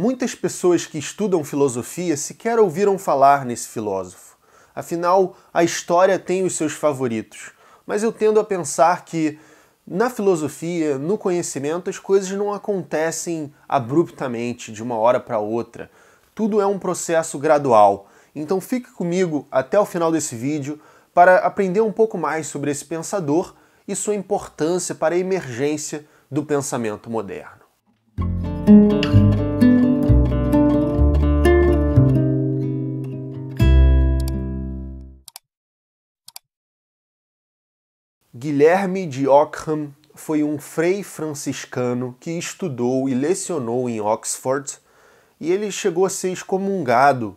Muitas pessoas que estudam filosofia sequer ouviram falar nesse filósofo. Afinal, a história tem os seus favoritos. Mas eu tendo a pensar que na filosofia, no conhecimento, as coisas não acontecem abruptamente, de uma hora para outra. Tudo é um processo gradual. Então fique comigo até o final desse vídeo para aprender um pouco mais sobre esse pensador e sua importância para a emergência do pensamento moderno. Guilherme de Ockham foi um frei franciscano que estudou e lecionou em Oxford e ele chegou a ser excomungado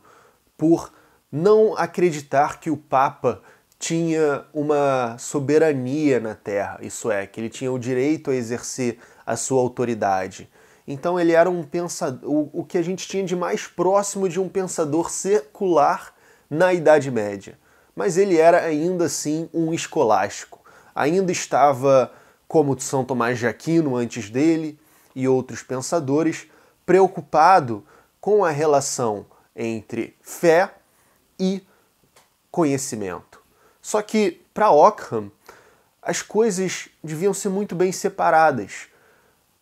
por não acreditar que o Papa tinha uma soberania na terra, isso é, que ele tinha o direito a exercer a sua autoridade. Então ele era um pensador, o que a gente tinha de mais próximo de um pensador secular na Idade Média. Mas ele era ainda assim um escolástico ainda estava, como de São Tomás de Aquino antes dele e outros pensadores, preocupado com a relação entre fé e conhecimento. Só que, para Ockham, as coisas deviam ser muito bem separadas.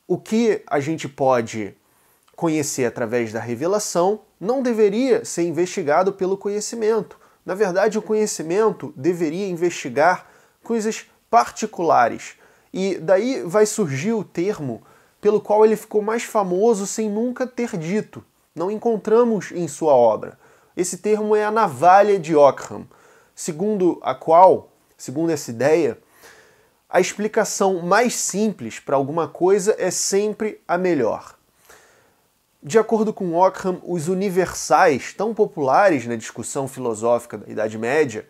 O que a gente pode conhecer através da revelação não deveria ser investigado pelo conhecimento. Na verdade, o conhecimento deveria investigar coisas particulares. E daí vai surgir o termo pelo qual ele ficou mais famoso sem nunca ter dito. Não encontramos em sua obra. Esse termo é a navalha de Ockham, segundo a qual, segundo essa ideia, a explicação mais simples para alguma coisa é sempre a melhor. De acordo com Ockham, os universais, tão populares na discussão filosófica da Idade Média,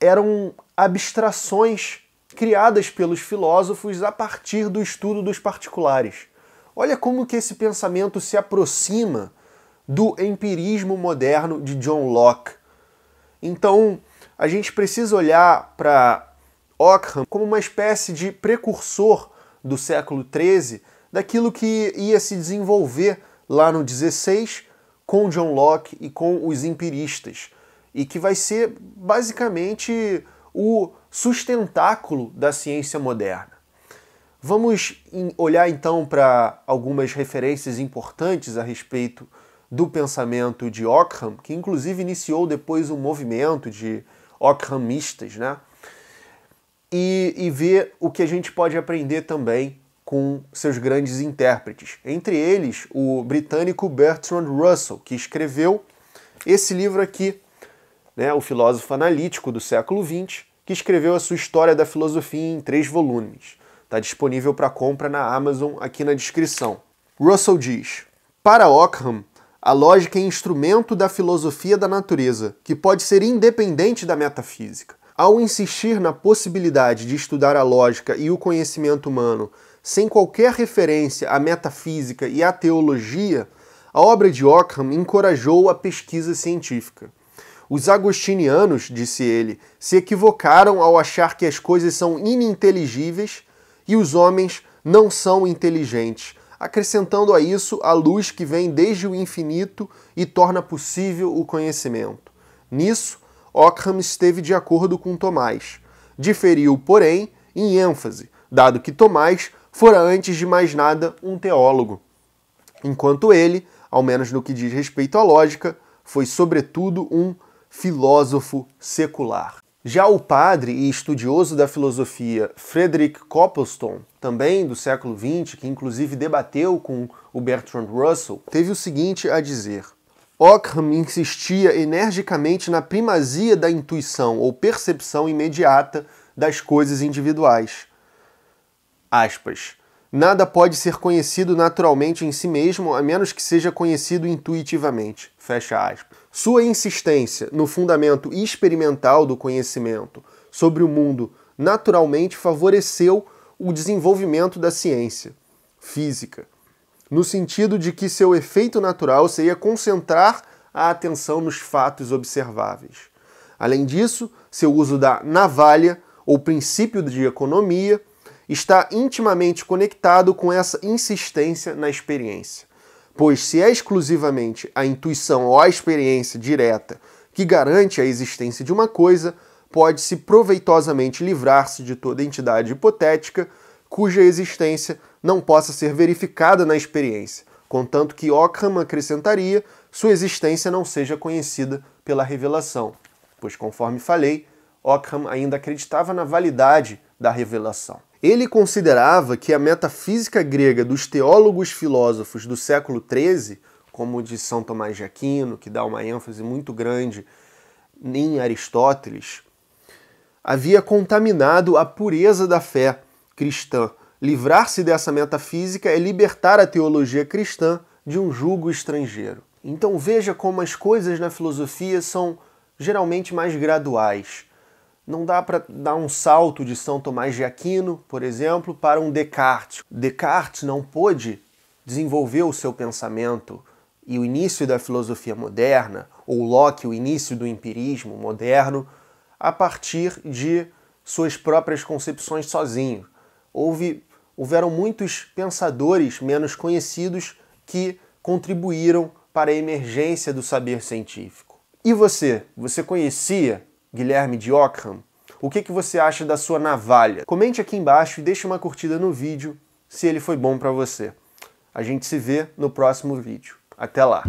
eram abstrações criadas pelos filósofos a partir do estudo dos particulares. Olha como que esse pensamento se aproxima do empirismo moderno de John Locke. Então, a gente precisa olhar para Ockham como uma espécie de precursor do século XIII daquilo que ia se desenvolver lá no XVI com John Locke e com os empiristas e que vai ser basicamente o sustentáculo da ciência moderna. Vamos olhar então para algumas referências importantes a respeito do pensamento de Ockham, que inclusive iniciou depois um movimento de Ockhamistas, né? E, e ver o que a gente pode aprender também com seus grandes intérpretes, entre eles o britânico Bertrand Russell, que escreveu esse livro aqui, né, o filósofo analítico do século XX, que escreveu a sua História da Filosofia em três volumes. Está disponível para compra na Amazon aqui na descrição. Russell diz: Para Ockham, a lógica é instrumento da filosofia da natureza, que pode ser independente da metafísica. Ao insistir na possibilidade de estudar a lógica e o conhecimento humano sem qualquer referência à metafísica e à teologia, a obra de Ockham encorajou a pesquisa científica. Os agostinianos, disse ele, se equivocaram ao achar que as coisas são ininteligíveis e os homens não são inteligentes, acrescentando a isso a luz que vem desde o infinito e torna possível o conhecimento. Nisso, Ockham esteve de acordo com Tomás. Diferiu, porém, em ênfase, dado que Tomás fora antes de mais nada um teólogo, enquanto ele, ao menos no que diz respeito à lógica, foi sobretudo um filósofo secular. Já o padre e estudioso da filosofia Frederick Copleston, também do século XX, que inclusive debateu com o Bertrand Russell, teve o seguinte a dizer: Ockham insistia energicamente na primazia da intuição ou percepção imediata das coisas individuais. Aspas. Nada pode ser conhecido naturalmente em si mesmo, a menos que seja conhecido intuitivamente. Fecha aspas. Sua insistência no fundamento experimental do conhecimento sobre o mundo naturalmente favoreceu o desenvolvimento da ciência física, no sentido de que seu efeito natural seria concentrar a atenção nos fatos observáveis. Além disso, seu uso da navalha, ou princípio de economia, está intimamente conectado com essa insistência na experiência. Pois se é exclusivamente a intuição ou a experiência direta que garante a existência de uma coisa, pode-se proveitosamente livrar-se de toda entidade hipotética cuja existência não possa ser verificada na experiência, contanto que Ockham acrescentaria sua existência não seja conhecida pela revelação, pois, conforme falei, Ockham ainda acreditava na validade da revelação. Ele considerava que a metafísica grega dos teólogos filósofos do século XIII, como de São Tomás de Aquino, que dá uma ênfase muito grande em Aristóteles, havia contaminado a pureza da fé cristã. Livrar-se dessa metafísica é libertar a teologia cristã de um jugo estrangeiro. Então veja como as coisas na filosofia são geralmente mais graduais. Não dá para dar um salto de São Tomás de Aquino, por exemplo, para um Descartes. Descartes não pôde desenvolver o seu pensamento e o início da filosofia moderna, ou Locke, o início do empirismo moderno, a partir de suas próprias concepções sozinho. Houve, houveram muitos pensadores menos conhecidos que contribuíram para a emergência do saber científico. E você? Você conhecia Guilherme de Ockham? O que, que você acha da sua navalha? Comente aqui embaixo e deixe uma curtida no vídeo se ele foi bom para você. A gente se vê no próximo vídeo. Até lá!